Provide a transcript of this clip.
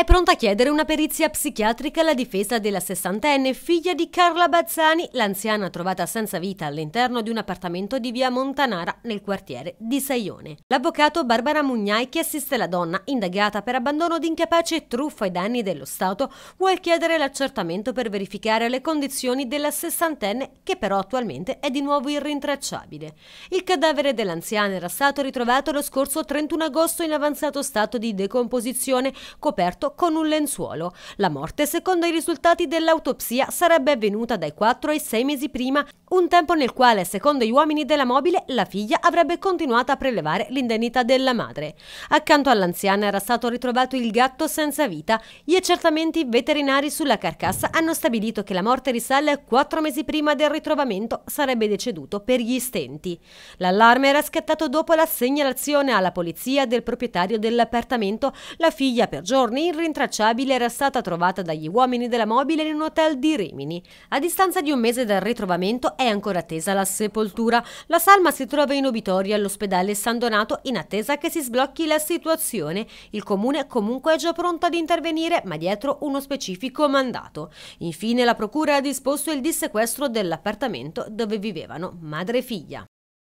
È pronta a chiedere una perizia psichiatrica alla difesa della sessantenne, figlia di Carla Bazzani, l'anziana trovata senza vita all'interno di un appartamento di via Montanara nel quartiere di Saione. L'avvocato Barbara Mugnai, che assiste la donna, indagata per abbandono di incapace e truffa ai danni dello Stato, vuole chiedere l'accertamento per verificare le condizioni della sessantenne, che però attualmente è di nuovo irrintracciabile. Il cadavere dell'anziana era stato ritrovato lo scorso 31 agosto in avanzato stato di decomposizione, coperto con un lenzuolo. La morte, secondo i risultati dell'autopsia, sarebbe avvenuta dai 4 ai 6 mesi prima, un tempo nel quale, secondo gli uomini della mobile, la figlia avrebbe continuato a prelevare l'indennità della madre. Accanto all'anziana era stato ritrovato il gatto senza vita. Gli accertamenti veterinari sulla carcassa hanno stabilito che la morte risale a 4 mesi prima del ritrovamento, sarebbe deceduto per gli stenti. L'allarme era scattato dopo la segnalazione alla polizia del proprietario dell'appartamento, la figlia per giorni in rintracciabile era stata trovata dagli uomini della mobile in un hotel di Rimini. A distanza di un mese dal ritrovamento è ancora attesa la sepoltura. La salma si trova in obitorio all'ospedale San Donato in attesa che si sblocchi la situazione. Il comune comunque è già pronto ad intervenire ma dietro uno specifico mandato. Infine la procura ha disposto il dissequestro dell'appartamento dove vivevano madre e figlia.